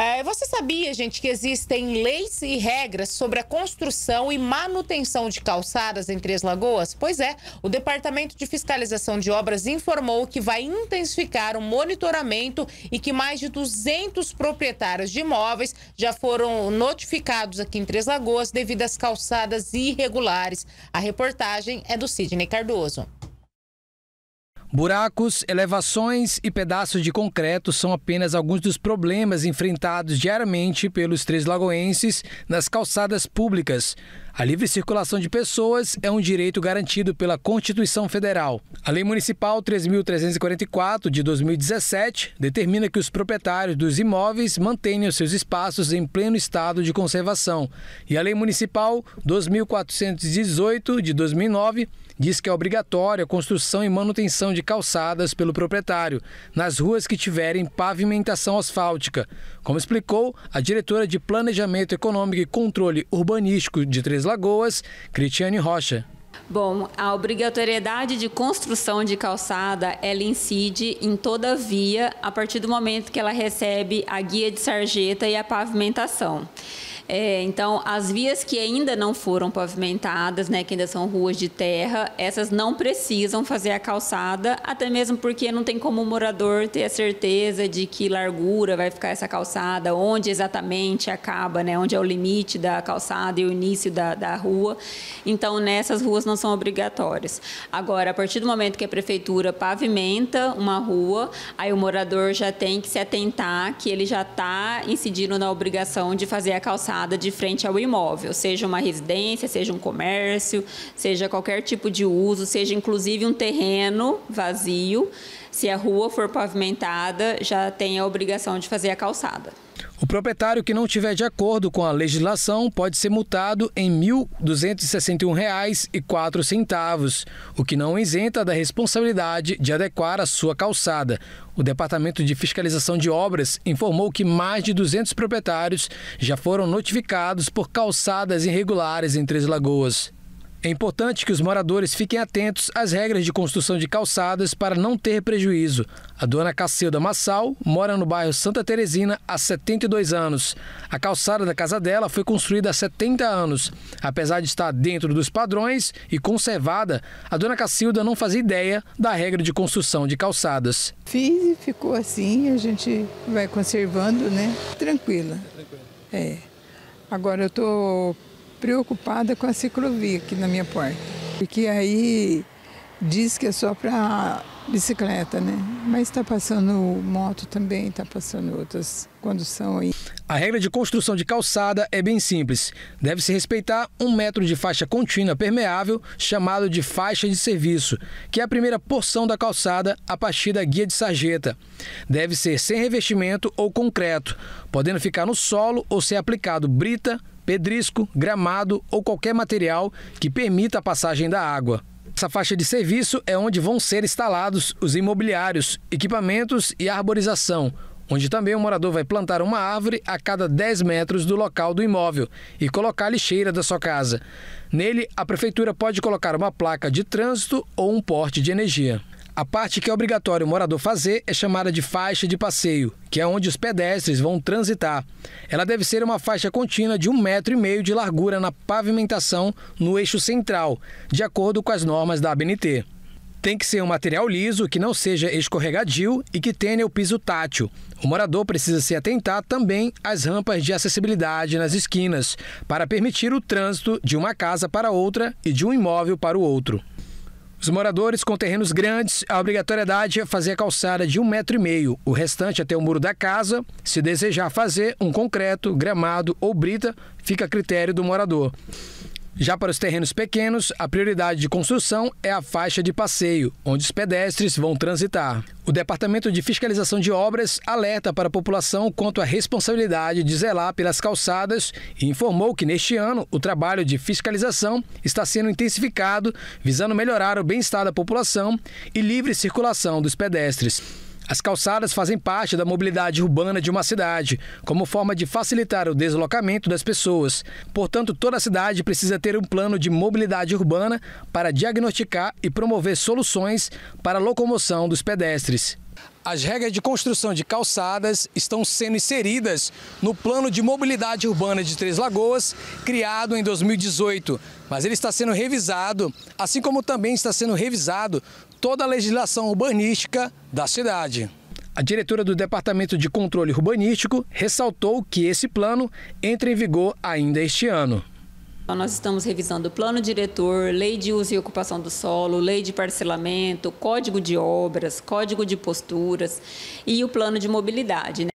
É, você sabia, gente, que existem leis e regras sobre a construção e manutenção de calçadas em Três Lagoas? Pois é, o Departamento de Fiscalização de Obras informou que vai intensificar o monitoramento e que mais de 200 proprietários de imóveis já foram notificados aqui em Três Lagoas devido às calçadas irregulares. A reportagem é do Sidney Cardoso. Buracos, elevações e pedaços de concreto são apenas alguns dos problemas enfrentados diariamente pelos três lagoenses nas calçadas públicas. A livre circulação de pessoas é um direito garantido pela Constituição Federal. A Lei Municipal 3.344, de 2017, determina que os proprietários dos imóveis mantenham seus espaços em pleno estado de conservação. E a Lei Municipal 2.418, de 2009, diz que é obrigatória a construção e manutenção de calçadas pelo proprietário nas ruas que tiverem pavimentação asfáltica, como explicou a diretora de Planejamento Econômico e Controle Urbanístico de Três Lagoas, Cristiane Rocha. Bom, a obrigatoriedade de construção de calçada, ela incide em toda via a partir do momento que ela recebe a guia de sarjeta e a pavimentação. É, então, as vias que ainda não foram pavimentadas, né, que ainda são ruas de terra, essas não precisam fazer a calçada, até mesmo porque não tem como o morador ter a certeza de que largura vai ficar essa calçada, onde exatamente acaba, né, onde é o limite da calçada e o início da, da rua. Então, nessas ruas não são obrigatórias. Agora, a partir do momento que a prefeitura pavimenta uma rua, aí o morador já tem que se atentar que ele já está incidindo na obrigação de fazer a calçada de frente ao imóvel, seja uma residência, seja um comércio, seja qualquer tipo de uso, seja inclusive um terreno vazio. Se a rua for pavimentada, já tem a obrigação de fazer a calçada. O proprietário que não tiver de acordo com a legislação pode ser multado em R$ 1.261,04, o que não isenta da responsabilidade de adequar a sua calçada. O Departamento de Fiscalização de Obras informou que mais de 200 proprietários já foram notificados por calçadas irregulares em Três Lagoas. É importante que os moradores fiquem atentos às regras de construção de calçadas para não ter prejuízo. A dona Cacilda Massal mora no bairro Santa Teresina há 72 anos. A calçada da casa dela foi construída há 70 anos. Apesar de estar dentro dos padrões e conservada, a dona Cacilda não fazia ideia da regra de construção de calçadas. Fiz e ficou assim, a gente vai conservando, né? Tranquila. É. Agora eu estou tô preocupada com a ciclovia aqui na minha porta. Porque aí diz que é só para bicicleta, né? Mas está passando moto também, está passando outras condução aí. A regra de construção de calçada é bem simples. Deve-se respeitar um metro de faixa contínua permeável, chamado de faixa de serviço, que é a primeira porção da calçada a partir da guia de sarjeta. Deve ser sem revestimento ou concreto, podendo ficar no solo ou ser aplicado brita, pedrisco, gramado ou qualquer material que permita a passagem da água. Essa faixa de serviço é onde vão ser instalados os imobiliários, equipamentos e arborização, onde também o morador vai plantar uma árvore a cada 10 metros do local do imóvel e colocar a lixeira da sua casa. Nele, a prefeitura pode colocar uma placa de trânsito ou um porte de energia. A parte que é obrigatório o morador fazer é chamada de faixa de passeio, que é onde os pedestres vão transitar. Ela deve ser uma faixa contínua de um metro e meio de largura na pavimentação no eixo central, de acordo com as normas da ABNT. Tem que ser um material liso, que não seja escorregadio e que tenha o piso tátil. O morador precisa se atentar também às rampas de acessibilidade nas esquinas, para permitir o trânsito de uma casa para outra e de um imóvel para o outro. Os moradores com terrenos grandes, a obrigatoriedade é fazer a calçada de um metro e meio, o restante até o muro da casa. Se desejar fazer um concreto, gramado ou brita, fica a critério do morador. Já para os terrenos pequenos, a prioridade de construção é a faixa de passeio, onde os pedestres vão transitar. O Departamento de Fiscalização de Obras alerta para a população quanto à responsabilidade de zelar pelas calçadas e informou que neste ano o trabalho de fiscalização está sendo intensificado, visando melhorar o bem-estar da população e livre circulação dos pedestres. As calçadas fazem parte da mobilidade urbana de uma cidade, como forma de facilitar o deslocamento das pessoas. Portanto, toda a cidade precisa ter um plano de mobilidade urbana para diagnosticar e promover soluções para a locomoção dos pedestres as regras de construção de calçadas estão sendo inseridas no Plano de Mobilidade Urbana de Três Lagoas, criado em 2018, mas ele está sendo revisado, assim como também está sendo revisado toda a legislação urbanística da cidade. A diretora do Departamento de Controle Urbanístico ressaltou que esse plano entra em vigor ainda este ano. Então, nós estamos revisando o plano diretor, lei de uso e ocupação do solo, lei de parcelamento, código de obras, código de posturas e o plano de mobilidade. Né?